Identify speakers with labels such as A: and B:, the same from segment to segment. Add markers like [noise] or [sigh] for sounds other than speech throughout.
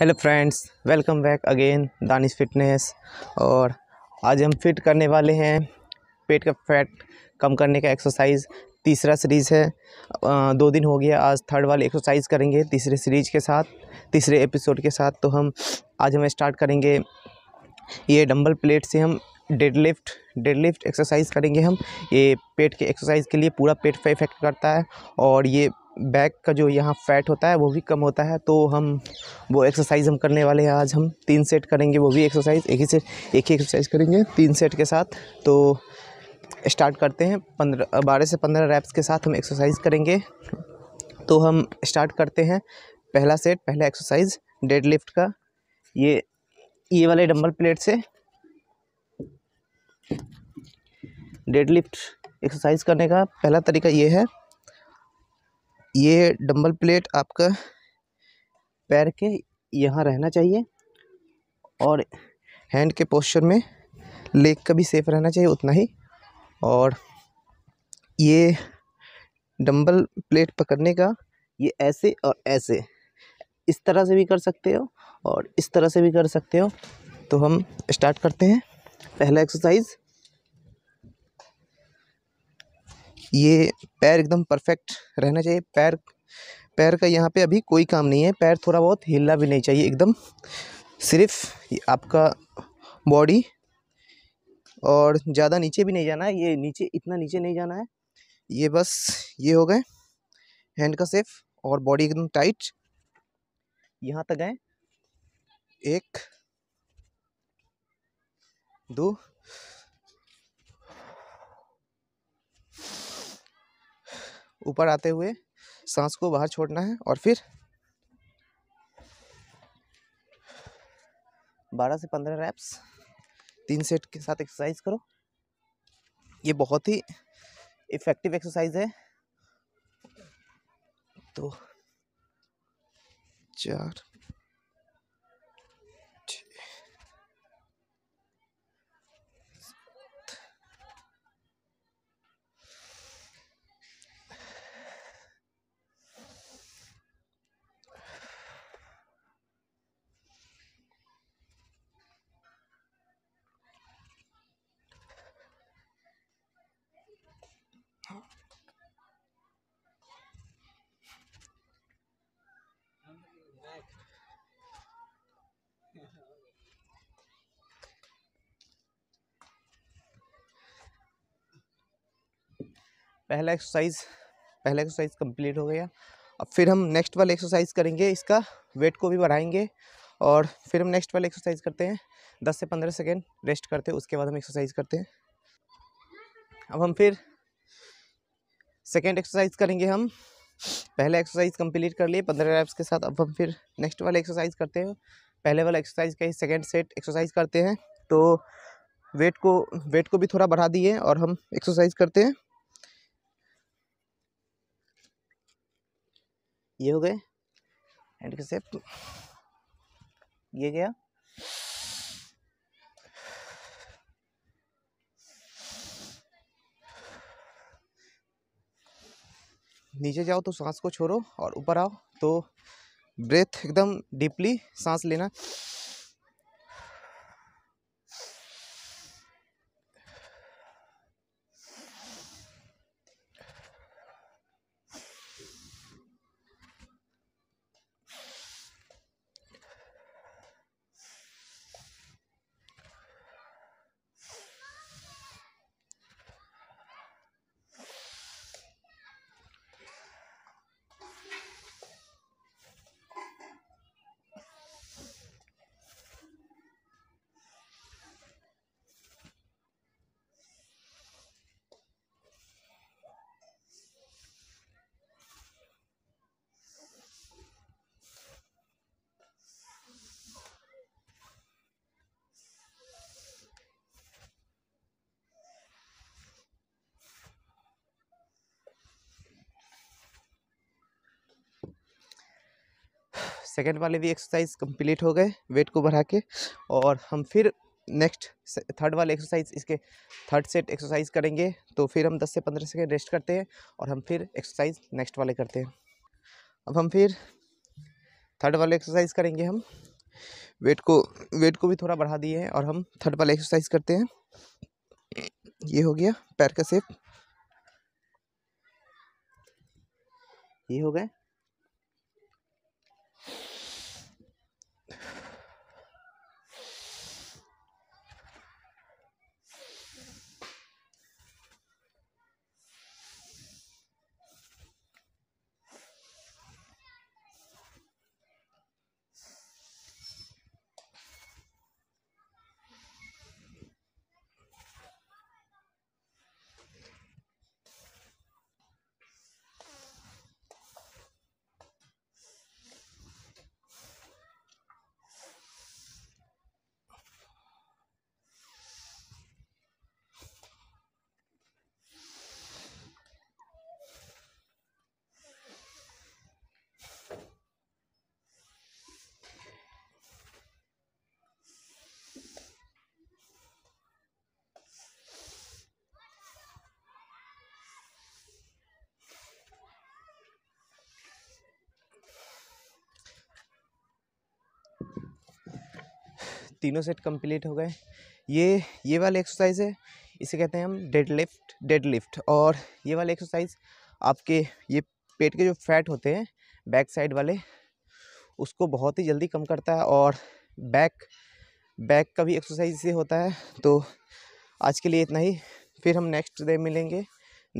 A: hello friends welcome back again Danish fitness और आज हम फिट करने वाले हैं पेट का फैट कम करने का एक्सरसाइज तीसरा सीरीज़ है दो दिन हो गया आज थर्ड वाली एक्सरसाइज करेंगे तीसरे सीरीज के साथ तीसरे एपिसोड के साथ तो हम आज हम स्टार्ट करेंगे ये डंबल प्लेट से हम डेडलिफ्ट डेडलिफ्ट एक्सरसाइज करेंगे हम ये पेट के एक्सरसाइज के लिए पूरा पेट पर इफेक्ट करता है और ये बैक का जो यहाँ फैट होता है वो भी कम होता है तो हम वो एक्सरसाइज हम करने वाले हैं आज हम तीन सेट करेंगे वो भी एक्सरसाइज एक ही सेट एक ही एक्सरसाइज करेंगे तीन सेट के साथ तो स्टार्ट करते हैं पंद्रह बारह से पंद्रह रैप्स के साथ हम एक्सरसाइज करेंगे तो हम स्टार्ट करते हैं पहला सेट पहला एक्सरसाइज डेड लिफ्ट का ये ये वाले डम्बल प्लेट से डेड लिफ्ट एक्सरसाइज करने का पहला तरीका ये है ये डम्बल प्लेट आपका पैर के यहाँ रहना चाहिए और हैंड के पोस्चर में लेग का भी सेफ रहना चाहिए उतना ही और ये डम्बल प्लेट पकड़ने का ये ऐसे और ऐसे इस तरह से भी कर सकते हो और इस तरह से भी कर सकते हो तो हम स्टार्ट करते हैं पहला एक्सरसाइज ये पैर एकदम परफेक्ट रहना चाहिए पैर पैर का यहाँ पे अभी कोई काम नहीं है पैर थोड़ा बहुत हिलना भी नहीं चाहिए एकदम सिर्फ आपका बॉडी और ज़्यादा नीचे भी नहीं जाना है ये नीचे इतना नीचे नहीं जाना है ये बस ये हो गए हैंड का सेफ और बॉडी एकदम टाइट यहाँ तक गए एक दो ऊपर आते हुए सांस को बाहर छोड़ना है और फिर बारह से पंद्रह रैप्स तीन सेट के साथ एक्सरसाइज करो ये बहुत ही इफ़ेक्टिव एक्सरसाइज है तो चार पहला एक्सरसाइज पहला एक्सरसाइज कंप्लीट हो गया अब फिर हम नेक्स्ट वाला एक्सरसाइज करेंगे इसका वेट को भी बढ़ाएंगे और फिर हम नेक्स्ट वाला एक्सरसाइज करते हैं दस से पंद्रह सेकेंड रेस्ट करते हैं उसके बाद हम एक्सरसाइज करते हैं अब हम फिर सेकेंड एक्सरसाइज करेंगे हम पहला एक्सरसाइज कंप्लीट कर लिए पंद्रह रैप्स के साथ अब हम फिर नेक्स्ट वाला एक्सरसाइज करते हैं पहले वाला एक्सरसाइज का ही सेकेंड सेट एक्सरसाइज करते हैं तो वेट को वेट को भी थोड़ा बढ़ा दिए और हम एक्सरसाइज करते हैं ये हो गए एंड एक्सेप्ट ये गया नीचे जाओ तो सांस को छोड़ो और ऊपर आओ तो ब्रेथ एकदम डीपली सांस लेना सेकेंड वाले भी एक्सरसाइज कंप्लीट हो गए वेट को बढ़ा के और हम फिर नेक्स्ट थर्ड वाले एक्सरसाइज इसके थर्ड सेट एक्सरसाइज करेंगे तो फिर हम 10 से 15 सेकेंड रेस्ट करते हैं और हम फिर एक्सरसाइज नेक्स्ट वाले करते हैं अब हम फिर थर्ड वाले एक्सरसाइज करेंगे हम वेट को वेट को भी थोड़ा बढ़ा दिए हैं और हम थर्ड वाले एक्सरसाइज करते हैं ये हो गया पैर का सेप ये हो गए तीनों सेट कंप्लीट हो गए ये ये वाले एक्सरसाइज है इसे कहते हैं हम डेड लिफ्ट डेड लिफ्ट और ये वाले एक्सरसाइज आपके ये पेट के जो फैट होते हैं बैक साइड वाले उसको बहुत ही जल्दी कम करता है और बैक बैक का भी एक्सरसाइज से होता है तो आज के लिए इतना ही फिर हम नेक्स्ट डे मिलेंगे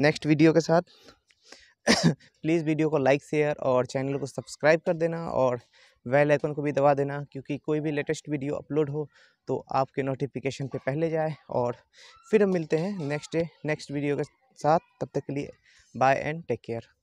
A: नेक्स्ट वीडियो के साथ प्लीज़ [coughs] वीडियो को लाइक शेयर और चैनल को सब्सक्राइब कर देना और वेल आइकन को भी दबा देना क्योंकि कोई भी लेटेस्ट वीडियो अपलोड हो तो आपके नोटिफिकेशन पे पहले जाए और फिर हम मिलते हैं नेक्स्ट डे नेक्स्ट वीडियो के साथ तब तक के लिए बाय एंड टेक केयर